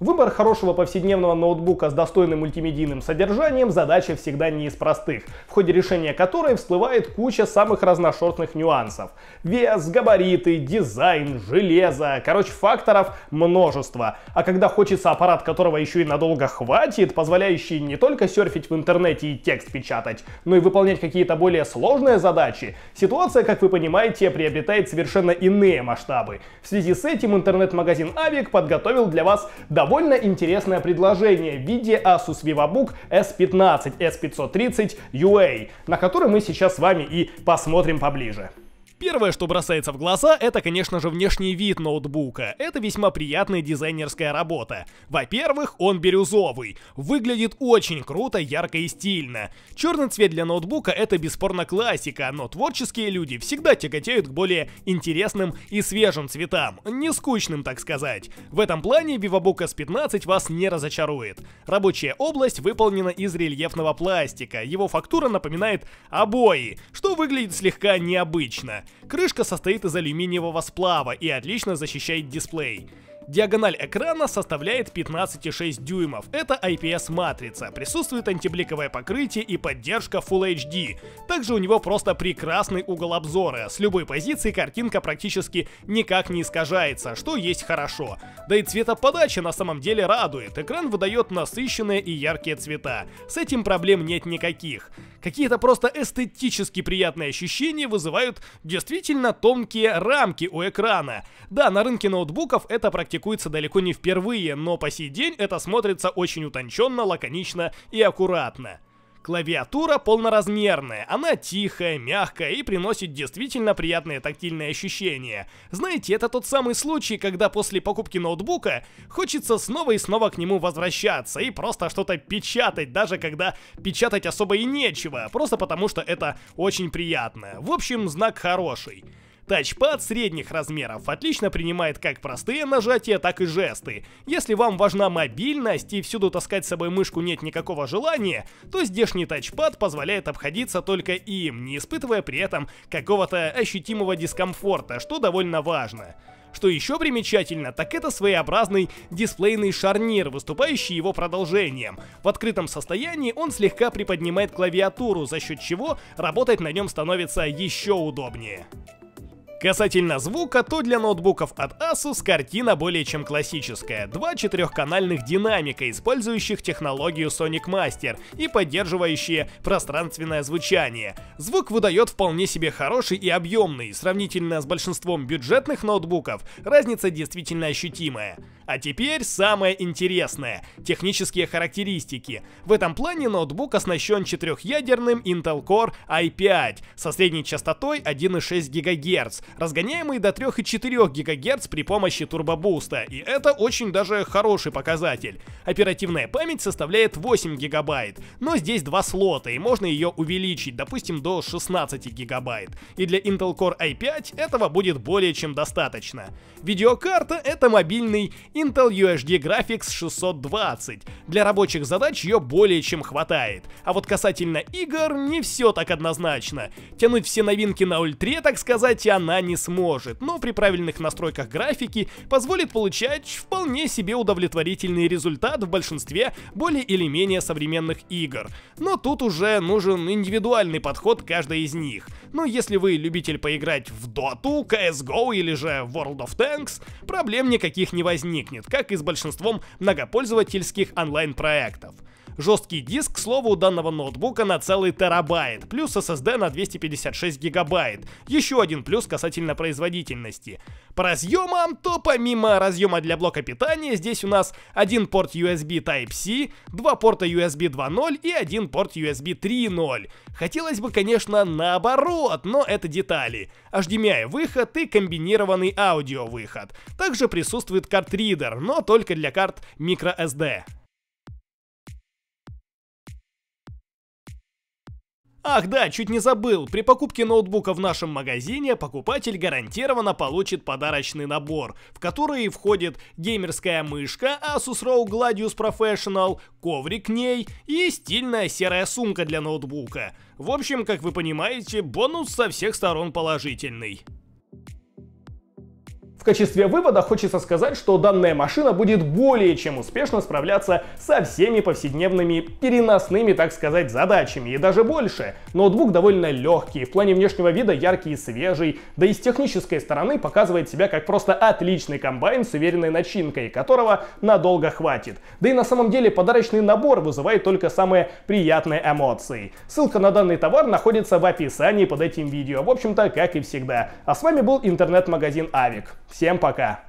Выбор хорошего повседневного ноутбука с достойным мультимедийным содержанием – задача всегда не из простых, в ходе решения которой всплывает куча самых разношерстных нюансов. Вес, габариты, дизайн, железо, короче, факторов множество. А когда хочется аппарат, которого еще и надолго хватит, позволяющий не только серфить в интернете и текст печатать, но и выполнять какие-то более сложные задачи, ситуация, как вы понимаете, приобретает совершенно иные масштабы. В связи с этим интернет-магазин Авик подготовил для вас довольно довольно интересное предложение в виде Asus Vivobook S15 S530 UA, на который мы сейчас с вами и посмотрим поближе. Первое, что бросается в глаза, это, конечно же, внешний вид ноутбука. Это весьма приятная дизайнерская работа. Во-первых, он бирюзовый. Выглядит очень круто, ярко и стильно. Черный цвет для ноутбука это бесспорно классика, но творческие люди всегда тяготеют к более интересным и свежим цветам. Не скучным, так сказать. В этом плане Vivobook S15 вас не разочарует. Рабочая область выполнена из рельефного пластика. Его фактура напоминает обои, что выглядит слегка необычно. Крышка состоит из алюминиевого сплава и отлично защищает дисплей. Диагональ экрана составляет 15,6 дюймов. Это IPS-матрица. Присутствует антибликовое покрытие и поддержка Full HD. Также у него просто прекрасный угол обзора. С любой позиции картинка практически никак не искажается, что есть хорошо. Да и цветоподача на самом деле радует. Экран выдает насыщенные и яркие цвета. С этим проблем нет никаких. Какие-то просто эстетически приятные ощущения вызывают действительно тонкие рамки у экрана. Да, на рынке ноутбуков это практически публикуется далеко не впервые, но по сей день это смотрится очень утонченно, лаконично и аккуратно. Клавиатура полноразмерная, она тихая, мягкая и приносит действительно приятные тактильные ощущения. Знаете, это тот самый случай, когда после покупки ноутбука хочется снова и снова к нему возвращаться и просто что-то печатать, даже когда печатать особо и нечего, просто потому что это очень приятно. В общем, знак хороший. Тачпад средних размеров отлично принимает как простые нажатия, так и жесты. Если вам важна мобильность и всюду таскать с собой мышку нет никакого желания, то здешний тачпад позволяет обходиться только им, не испытывая при этом какого-то ощутимого дискомфорта, что довольно важно. Что еще примечательно, так это своеобразный дисплейный шарнир, выступающий его продолжением. В открытом состоянии он слегка приподнимает клавиатуру, за счет чего работать на нем становится еще удобнее. Касательно звука, то для ноутбуков от Asus картина более чем классическая. Два четырехканальных динамика, использующих технологию Sonic Master и поддерживающие пространственное звучание. Звук выдает вполне себе хороший и объемный, сравнительно с большинством бюджетных ноутбуков, разница действительно ощутимая. А теперь самое интересное — технические характеристики. В этом плане ноутбук оснащен четырехъядерным Intel Core i5 со средней частотой 1,6 ГГц, разгоняемый до 3,4 ГГц при помощи турбобуста, и это очень даже хороший показатель. Оперативная память составляет 8 ГБ, но здесь два слота, и можно ее увеличить, допустим, до 16 ГБ. И для Intel Core i5 этого будет более чем достаточно. Видеокарта — это мобильный Intel UHD Graphics 620. Для рабочих задач ее более чем хватает. А вот касательно игр, не все так однозначно. Тянуть все новинки на ультре, так сказать, она не сможет, но при правильных настройках графики позволит получать вполне себе удовлетворительный результат в большинстве более или менее современных игр. Но тут уже нужен индивидуальный подход каждой из них. Но если вы любитель поиграть в Dota, CSGO или же World of Tanks, проблем никаких не возникнет, как и с большинством многопользовательских онлайн-проектов. Жесткий диск, к слову, у данного ноутбука на целый терабайт, плюс SSD на 256 гигабайт. Еще один плюс касательно касательно производительности по разъемам, то помимо разъема для блока питания, здесь у нас один порт USB Type-C, два порта USB 2.0 и один порт USB 3.0. Хотелось бы, конечно, наоборот, но это детали. HDMI выход и комбинированный аудио выход. Также присутствует карт-ридер, но только для карт microSD. Ах да, чуть не забыл, при покупке ноутбука в нашем магазине покупатель гарантированно получит подарочный набор, в который входит геймерская мышка Asus ROG Gladius Professional, коврик к ней и стильная серая сумка для ноутбука. В общем, как вы понимаете, бонус со всех сторон положительный. В качестве вывода хочется сказать, что данная машина будет более чем успешно справляться со всеми повседневными переносными, так сказать, задачами и даже больше. Ноутбук довольно легкий, в плане внешнего вида яркий и свежий, да и с технической стороны показывает себя как просто отличный комбайн с уверенной начинкой, которого надолго хватит. Да и на самом деле подарочный набор вызывает только самые приятные эмоции. Ссылка на данный товар находится в описании под этим видео, в общем-то, как и всегда. А с вами был интернет-магазин Авик. Всем пока!